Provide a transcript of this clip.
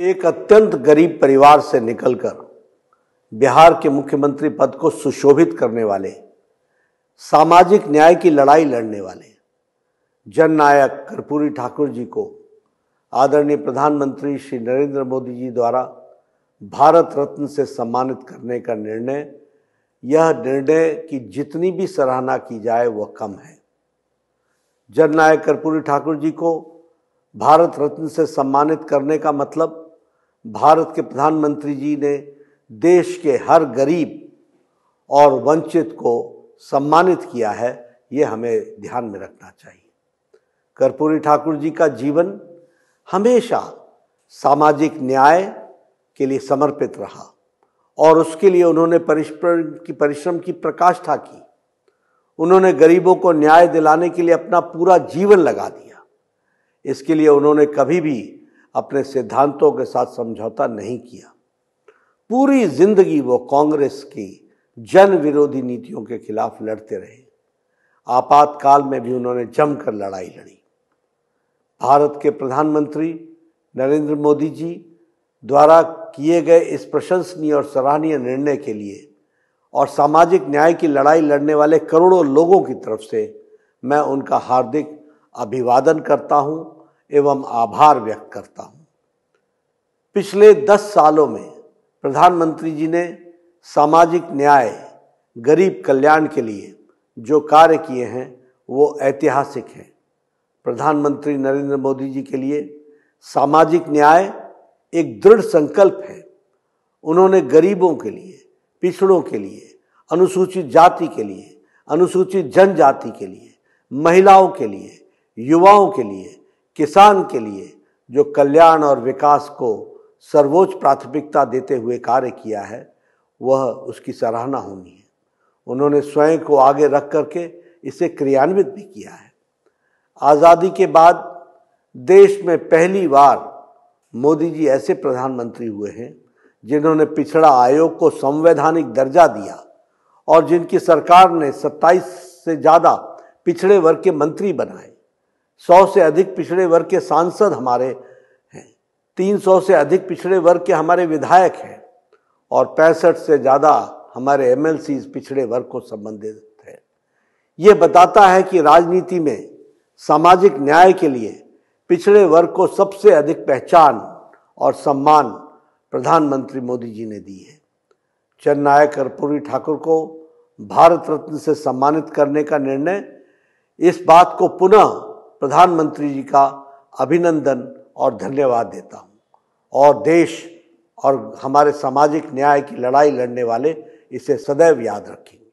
एक अत्यंत गरीब परिवार से निकलकर बिहार के मुख्यमंत्री पद को सुशोभित करने वाले सामाजिक न्याय की लड़ाई लड़ने वाले जननायक कर्पूरी ठाकुर जी को आदरणीय प्रधानमंत्री श्री नरेंद्र मोदी जी द्वारा भारत रत्न से सम्मानित करने का निर्णय यह निर्णय की जितनी भी सराहना की जाए वह कम है जननायक कर्पूरी ठाकुर जी को भारत रत्न से सम्मानित करने का मतलब भारत के प्रधानमंत्री जी ने देश के हर गरीब और वंचित को सम्मानित किया है ये हमें ध्यान में रखना चाहिए कर्पूरी ठाकुर जी का जीवन हमेशा सामाजिक न्याय के लिए समर्पित रहा और उसके लिए उन्होंने परिश्रम की परिश्रम की प्रकाष्ठा की उन्होंने गरीबों को न्याय दिलाने के लिए अपना पूरा जीवन लगा दिया इसके लिए उन्होंने कभी भी अपने सिद्धांतों के साथ समझौता नहीं किया पूरी जिंदगी वो कांग्रेस की जन विरोधी नीतियों के खिलाफ लड़ते रहे आपातकाल में भी उन्होंने जमकर लड़ाई लड़ी भारत के प्रधानमंत्री नरेंद्र मोदी जी द्वारा किए गए इस प्रशंसनीय और सराहनीय निर्णय के लिए और सामाजिक न्याय की लड़ाई लड़ने वाले करोड़ों लोगों की तरफ से मैं उनका हार्दिक अभिवादन करता हूं एवं आभार व्यक्त करता हूँ पिछले दस सालों में प्रधानमंत्री जी ने सामाजिक न्याय गरीब कल्याण के लिए जो कार्य किए हैं वो ऐतिहासिक हैं प्रधानमंत्री नरेंद्र मोदी जी के लिए सामाजिक न्याय एक दृढ़ संकल्प है उन्होंने गरीबों के लिए पिछड़ों के लिए अनुसूचित जाति के लिए अनुसूचित जनजाति के लिए महिलाओं के लिए युवाओं के लिए किसान के लिए जो कल्याण और विकास को सर्वोच्च प्राथमिकता देते हुए कार्य किया है वह उसकी सराहना होनी है उन्होंने स्वयं को आगे रख करके इसे क्रियान्वित भी किया है आज़ादी के बाद देश में पहली बार मोदी जी ऐसे प्रधानमंत्री हुए हैं जिन्होंने पिछड़ा आयोग को संवैधानिक दर्जा दिया और जिनकी सरकार ने 27 से ज़्यादा पिछड़े वर्ग के मंत्री बनाए सौ से अधिक पिछड़े वर्ग के सांसद हमारे हैं तीन सौ से अधिक पिछड़े वर्ग के हमारे विधायक हैं और पैंसठ से ज़्यादा हमारे एम पिछड़े वर्ग को संबंधित है ये बताता है कि राजनीति में सामाजिक न्याय के लिए पिछड़े वर्ग को सबसे अधिक पहचान और सम्मान प्रधानमंत्री मोदी जी ने दी है चन्नायक कर्पूरी ठाकुर को भारत रत्न से सम्मानित करने का निर्णय इस बात को पुनः प्रधानमंत्री जी का अभिनंदन और धन्यवाद देता हूँ और देश और हमारे सामाजिक न्याय की लड़ाई लड़ने वाले इसे सदैव याद रखें